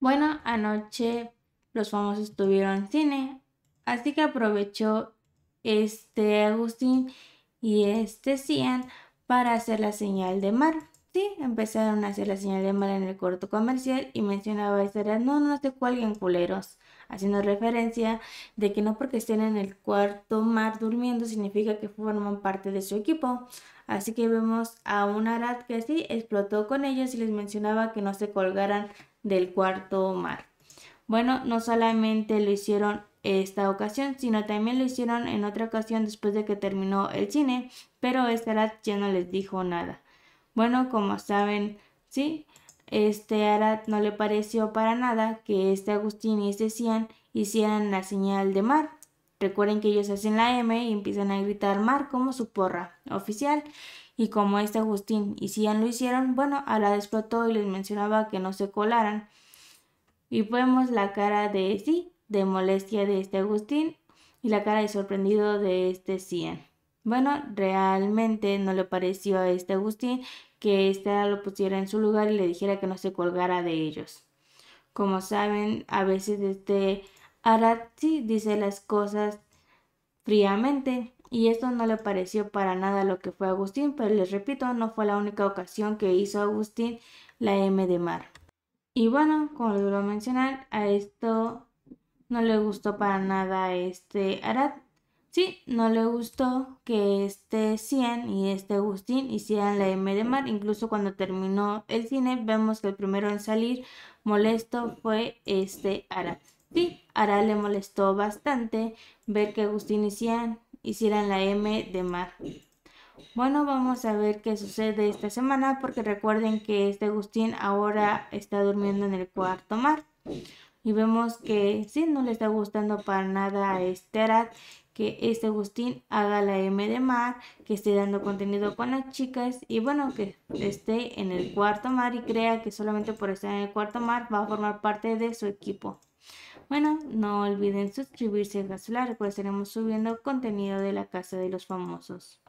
Bueno, anoche los famosos en cine, así que aprovechó este Agustín y este Cian para hacer la señal de mar. Sí, empezaron a hacer la señal de mal en el corto comercial y mencionaba historias, no, no se cuelguen culeros, haciendo referencia de que no porque estén en el cuarto mar durmiendo significa que forman parte de su equipo. Así que vemos a un Arad que sí explotó con ellos y les mencionaba que no se colgaran del cuarto mar. Bueno, no solamente lo hicieron esta ocasión, sino también lo hicieron en otra ocasión después de que terminó el cine, pero esta Arad ya no les dijo nada. Bueno, como saben, sí, este Arad no le pareció para nada que este Agustín y este Cian hicieran la señal de mar. Recuerden que ellos hacen la M y empiezan a gritar mar como su porra oficial. Y como este Agustín y Cian lo hicieron, bueno, Arad explotó y les mencionaba que no se colaran. Y vemos la cara de sí, de molestia de este Agustín y la cara de sorprendido de este Cian. Bueno, realmente no le pareció a este Agustín que ésta este lo pusiera en su lugar y le dijera que no se colgara de ellos. Como saben, a veces este sí dice las cosas fríamente y esto no le pareció para nada lo que fue Agustín, pero les repito, no fue la única ocasión que hizo Agustín la M de mar. Y bueno, como les voy a mencionar, a esto no le gustó para nada este Arad Sí, no le gustó que este Cien y este Agustín hicieran la M de Mar. Incluso cuando terminó el cine, vemos que el primero en salir molesto fue este Ara. Sí, Ara le molestó bastante ver que Agustín y Cien hicieran la M de Mar. Bueno, vamos a ver qué sucede esta semana porque recuerden que este Agustín ahora está durmiendo en el cuarto mar. Y vemos que sí, no le está gustando para nada a este Arad que este Agustín haga la M de mar, que esté dando contenido con las chicas y bueno, que esté en el cuarto mar y crea que solamente por estar en el cuarto mar va a formar parte de su equipo. Bueno, no olviden suscribirse a Gazula, pues estaremos subiendo contenido de la Casa de los Famosos.